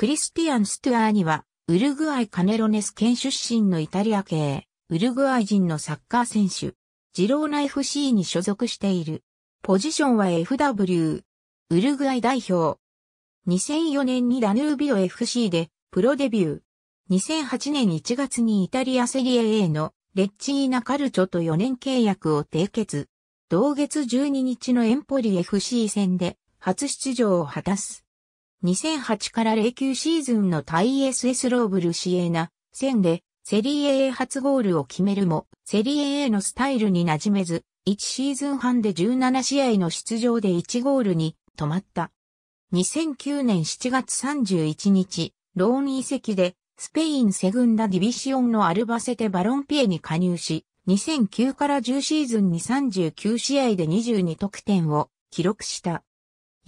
クリスティアン・ストゥアーニは、ウルグアイ・カネロネス県出身のイタリア系、ウルグアイ人のサッカー選手、ジローナ FC に所属している。ポジションは FW、ウルグアイ代表。2004年にダヌービオ FC でプロデビュー。2008年1月にイタリアセリエ A のレッチーナ・カルチョと4年契約を締結。同月12日のエンポリ FC 戦で初出場を果たす。2008から09シーズンのタイ SS ローブルシエーナ戦でセリエ A 初ゴールを決めるも、セリエ A のスタイルに馴染めず、1シーズン半で17試合の出場で1ゴールに止まった。2009年7月31日、ローン遺跡でスペインセグンダディビシオンのアルバセテバロンピエに加入し、2009から10シーズンに39試合で22得点を記録した。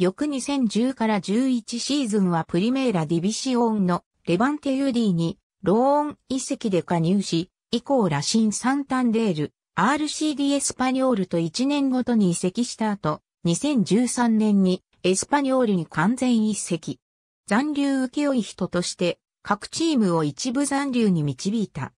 翌2010から11シーズンはプリメーラディビシオンのレバンテユディにローン一席で加入し、以降ラシン・サンタンデール、RCD エスパニョールと1年ごとに移籍した後、2013年にエスパニョールに完全移籍。残留受け負い人として各チームを一部残留に導いた。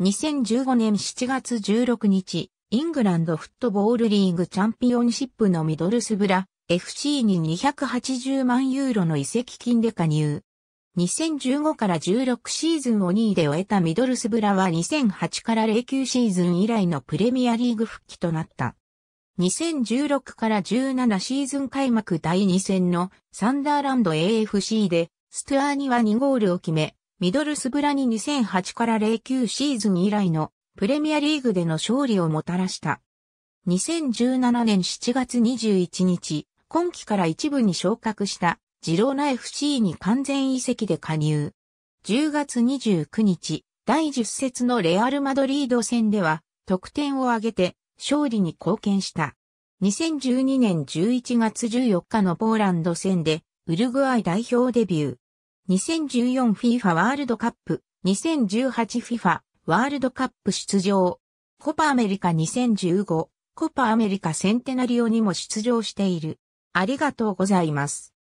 2015年7月16日、イングランドフットボールリーグチャンピオンシップのミドルスブラ、FC に280万ユーロの移籍金で加入。2015から16シーズンを2位で終えたミドルスブラは2008から09シーズン以来のプレミアリーグ復帰となった。2016から17シーズン開幕第2戦のサンダーランド AFC でストアーニは2ゴールを決め、ミドルスブラに2008から09シーズン以来のプレミアリーグでの勝利をもたらした。2017年7月21日、今季から一部に昇格したジローナ FC に完全移籍で加入。10月29日、第10節のレアル・マドリード戦では、得点を挙げて、勝利に貢献した。2012年11月14日のポーランド戦で、ウルグアイ代表デビュー。2014FIFA ワールドカップ、2018FIFA ワールドカップ出場。コパアメリカ2015、コパアメリカセンテナリオにも出場している。ありがとうございます。